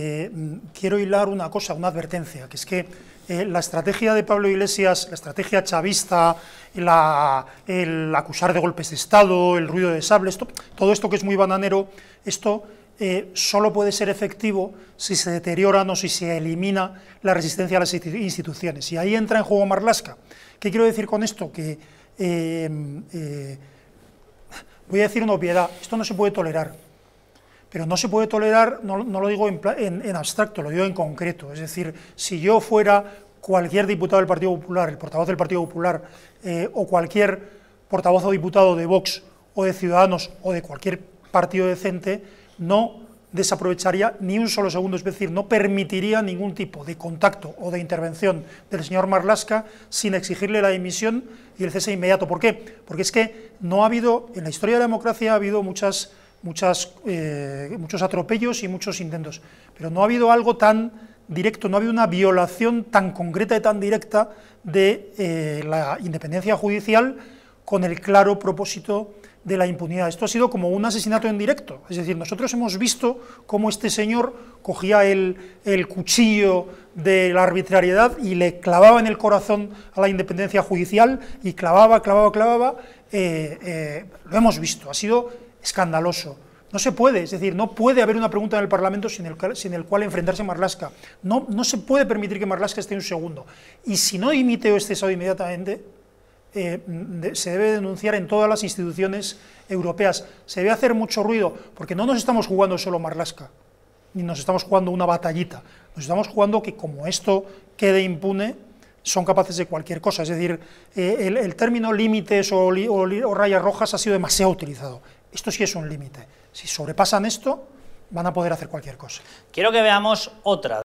Eh, mm, quiero hilar una cosa, una advertencia, que es que eh, la estrategia de Pablo Iglesias, la estrategia chavista, el acusar de golpes de Estado, el ruido de sable, todo esto que es muy bananero, esto eh, solo puede ser efectivo si se deteriora, o si se elimina la resistencia a las instituciones. Y ahí entra en juego Marlasca. ¿Qué quiero decir con esto? Que voy a decir una obviedad, esto no se puede tolerar. Pero no se puede tolerar, no, lo digo en, abstracto, lo digo en concreto. Es decir, si yo fuera cualquier diputado del Partido Popular, el portavoz del Partido Popular, eh, o cualquier portavoz o diputado de Vox o de Ciudadanos o de cualquier partido decente, no desaprovecharía ni un solo segundo, es decir, no permitiría ningún tipo de contacto o de intervención del señor Marlasca sin exigirle la dimisión y el cese inmediato. ¿Por qué? Porque es que no ha habido, en la historia de la democracia ha habido muchas muchas, eh, muchos atropellos y muchos intentos. Pero no ha habido algo tan directo, no ha habido una violación tan concreta y tan directa de eh, la independencia judicial con el claro propósito de la impunidad. Esto ha sido como un asesinato en directo. Es decir, nosotros hemos visto cómo este señor cogía el, el, cuchillo de la arbitrariedad y le clavaba en el corazón a la independencia judicial y clavaba, clavaba, clavaba. Eh, lo hemos visto. Ha sido escandaloso. No se puede, es decir, no puede haber una pregunta en el Parlamento sin el, cual, enfrentarse a Marlaska. No, no se puede permitir que Marlaska esté un segundo. Y si no dimite o es inmediatamente, eh, se debe denunciar en todas las instituciones europeas. Se debe hacer mucho ruido, porque no nos estamos jugando solo Marlaska, ni nos estamos jugando una batallita. Nos estamos jugando que como esto quede impune, son capaces de cualquier cosa. Es decir, eh, el, término límites o, o rayas rojas ha sido demasiado utilizado esto sí es un límite. Si sobrepasan esto, van a poder hacer cualquier cosa. Quiero que veamos otra.